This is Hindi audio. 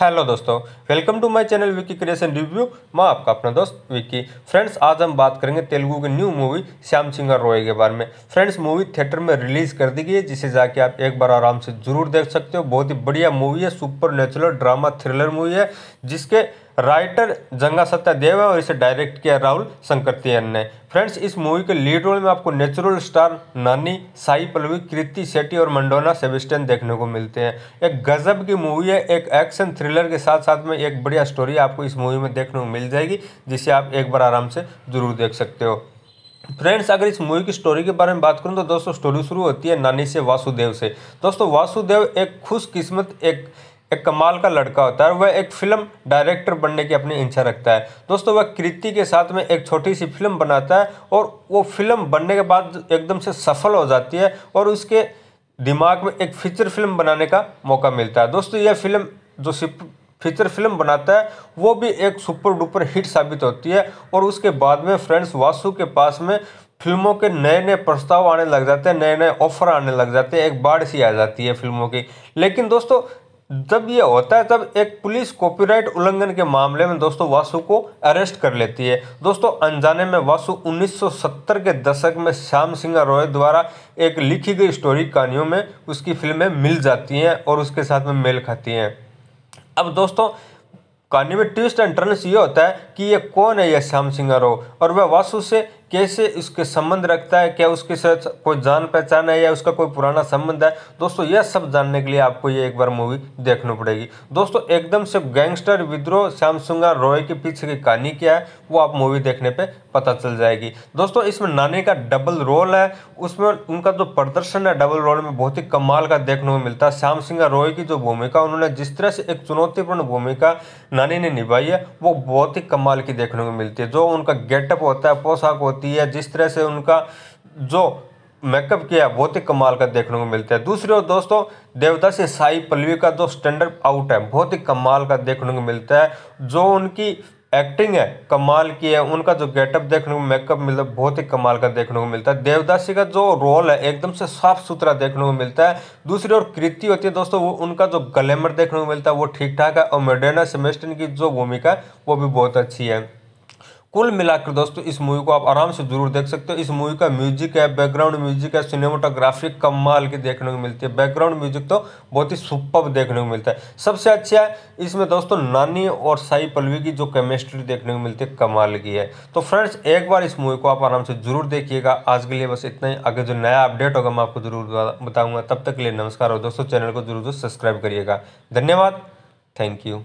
हेलो दोस्तों welcome to my channel Vicky creation review मैं आपका अपना दोस्त विकी फ्रेंड्स आज हम बात करेंगे तेलुगु की न्यू मूवी श्याम सिंगर रॉय के बारे में फ्रेंड्स मूवी थिएटर में रिलीज़ कर दी गई है जिसे जाके आप एक बार आराम से जरूर देख सकते हो बहुत ही बढ़िया मूवी है supernatural drama thriller movie है जिसके राइटर जंगा सत्यादेव है और इसे डायरेक्ट किया राहुल शंकरतियन ने फ्रेंड्स इस मूवी के लीड रोल में आपको नेचुरल स्टार नानी साई पल्लवी कृति शेट्टी और मंडोना सेबेस्टियन देखने को मिलते हैं एक गजब की मूवी है एक एक्शन थ्रिलर के साथ साथ में एक बढ़िया स्टोरी आपको इस मूवी में देखने को मिल जाएगी जिसे आप एक बार आराम से जरूर देख सकते हो फ्रेंड्स अगर इस मूवी की स्टोरी के बारे में बात करूँ तो दोस्तों स्टोरी शुरू होती है नानी से वासुदेव से दोस्तों वासुदेव एक खुशकिस्मत एक एक कमाल का लड़का होता है वह एक फिल्म डायरेक्टर बनने की अपनी इच्छा रखता है दोस्तों वह कृति के साथ में एक छोटी सी फिल्म बनाता है और वो फिल्म बनने के बाद एकदम से सफल हो जाती है और उसके दिमाग में एक फीचर फिल्म बनाने का मौका मिलता है दोस्तों यह फिल्म जो फीचर फिल्म बनाता है वो भी एक सुपर डुपर हिट साबित होती है और उसके बाद में फ्रेंड्स वासु के पास में फिल्मों के नए नए प्रस्ताव आने लग जाते हैं नए नए ऑफर आने लग जाते हैं एक बाढ़ सी आ जाती है फिल्मों की लेकिन दोस्तों जब ये होता है तब एक पुलिस कॉपीराइट उल्लंघन के मामले में दोस्तों वासु को अरेस्ट कर लेती है दोस्तों अनजाने में वासु 1970 के दशक में श्याम सिंह रॉय द्वारा एक लिखी गई स्टोरी कहानियों में उसकी फिल्में मिल जाती हैं और उसके साथ में मेल खाती हैं अब दोस्तों कहानी में ट्विस्ट एंड टर्न्स ये होता है कि ये कौन है यह श्याम सिंह और वह वासु से कैसे इसके संबंध रखता है क्या उसके साथ कोई जान पहचान है या उसका कोई पुराना संबंध है दोस्तों यह सब जानने के लिए आपको ये एक बार मूवी देखनी पड़ेगी दोस्तों एकदम से गैंगस्टर विद्रोह श्यामसुंगा रॉय के पीछे की कहानी क्या है वो आप मूवी देखने पर पता चल जाएगी दोस्तों इसमें नानी का डबल रोल है उसमें उनका जो प्रदर्शन है डबल रोल में बहुत ही कमाल का देखने को मिलता है श्याम सिंह रॉय की जो भूमिका उन्होंने जिस तरह से एक चुनौतीपूर्ण भूमिका नानी ने निभाई है वो बहुत ही कमाल की देखने को मिलती है जो उनका गेटअप होता है पोशाक होती होती है जिस तरह से उनका जो मेकअप किया बहुत तो ही कमाल का देखने को मिलता है दूसरी ओर दोस्तों देवदासी साई पल्लवी का जो स्टैंडर्ड आउट है बहुत ही कमाल का देखने को मिलता है जो उनकी एक्टिंग है कमाल की है उनका जो गेटअप देखने को मेकअप है बहुत ही कमाल का देखने को मिलता है देवदासी का जो रोल है एकदम से साफ सुथरा देखने को मिलता है दूसरी ओर कृति होती है दोस्तों वो उनका जो ग्लैमर देखने को मिलता है वो ठीक ठाक है और मेडेना सेमेस्टन की जो भूमिका है वो भी बहुत अच्छी है कुल मिलाकर दोस्तों इस मूवी को आप आराम से जरूर देख सकते हो इस मूवी का म्यूजिक है बैकग्राउंड म्यूजिक है सिनेमाटोग्राफी कमाल की देखने को मिलती है बैकग्राउंड म्यूजिक तो बहुत ही सुपर देखने को मिलता है सबसे अच्छा है इसमें दोस्तों नानी और साई पलवी की जो केमिस्ट्री देखने को मिलती है कमाल की है तो फ्रेंड्स एक बार इस मूवी को आप आराम से जरूर देखिएगा आज के लिए बस इतना ही आगे जो नया अपडेट होगा मैं आपको जरूर बताऊँगा तब तक के लिए नमस्कार और दोस्तों चैनल को जरूर सब्सक्राइब करिएगा धन्यवाद थैंक यू